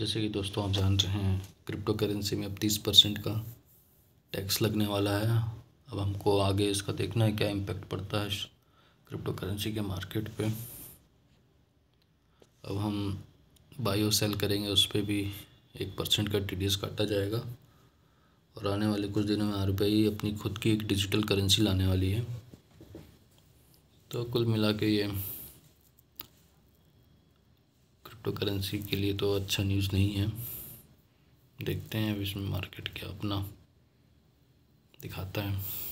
जैसे कि दोस्तों आप जान रहे हैं क्रिप्टो करेंसी में अब तीस परसेंट का टैक्स लगने वाला है अब हमको आगे इसका देखना है क्या इम्पेक्ट पड़ता है क्रिप्टो करेंसी के मार्केट पे अब हम बाई और सेल करेंगे उस पर भी एक परसेंट का टी काटा जाएगा और आने वाले कुछ दिनों में आर अपनी खुद की एक डिजिटल करेंसी लाने वाली है तो कुल मिला के ये क्रिप्टो करेंसी के लिए तो अच्छा न्यूज़ नहीं है देखते हैं अब इसमें मार्केट क्या अपना दिखाता है